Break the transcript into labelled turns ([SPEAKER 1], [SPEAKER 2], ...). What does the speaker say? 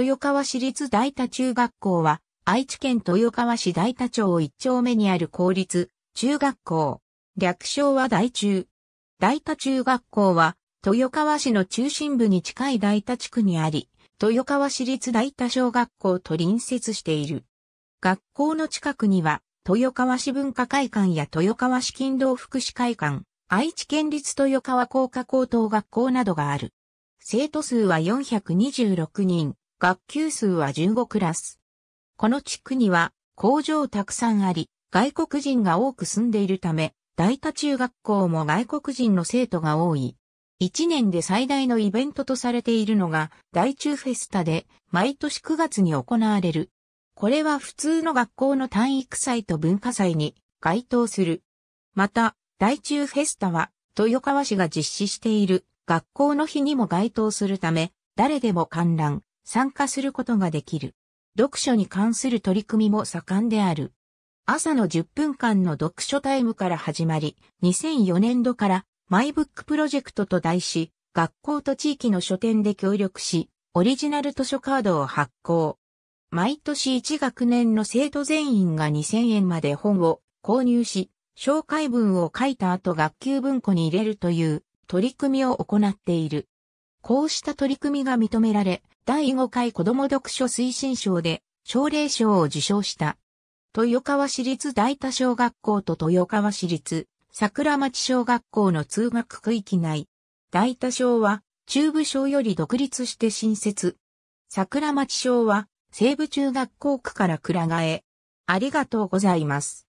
[SPEAKER 1] 豊川市立大田中学校は、愛知県豊川市大田町一丁目にある公立中学校。略称は大中。大田中学校は、豊川市の中心部に近い大田地区にあり、豊川市立大田小学校と隣接している。学校の近くには、豊川市文化会館や豊川市勤労福祉会館、愛知県立豊川工科高等学校などがある。生徒数は426人。学級数は15クラス。この地区には工場たくさんあり、外国人が多く住んでいるため、大田中学校も外国人の生徒が多い。一年で最大のイベントとされているのが、大中フェスタで、毎年9月に行われる。これは普通の学校の体育祭と文化祭に該当する。また、大中フェスタは、豊川市が実施している学校の日にも該当するため、誰でも観覧、参加することができる。読書に関する取り組みも盛んである。朝の10分間の読書タイムから始まり、2004年度からマイブックプロジェクトと題し、学校と地域の書店で協力し、オリジナル図書カードを発行。毎年1学年の生徒全員が2000円まで本を購入し、紹介文を書いた後学級文庫に入れるという取り組みを行っている。こうした取り組みが認められ、第5回子供読書推進賞で奨励賞を受賞した。豊川市立大田小学校と豊川市立桜町小学校の通学区域内。大田小は中部小より独立して新設。桜町小は西部中学校区から倉替え。ありがとうございま
[SPEAKER 2] す。